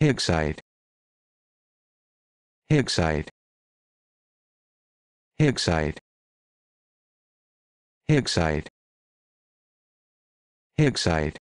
Higgsite. Higgsite. Higgsite. Higgsite. Higgsite.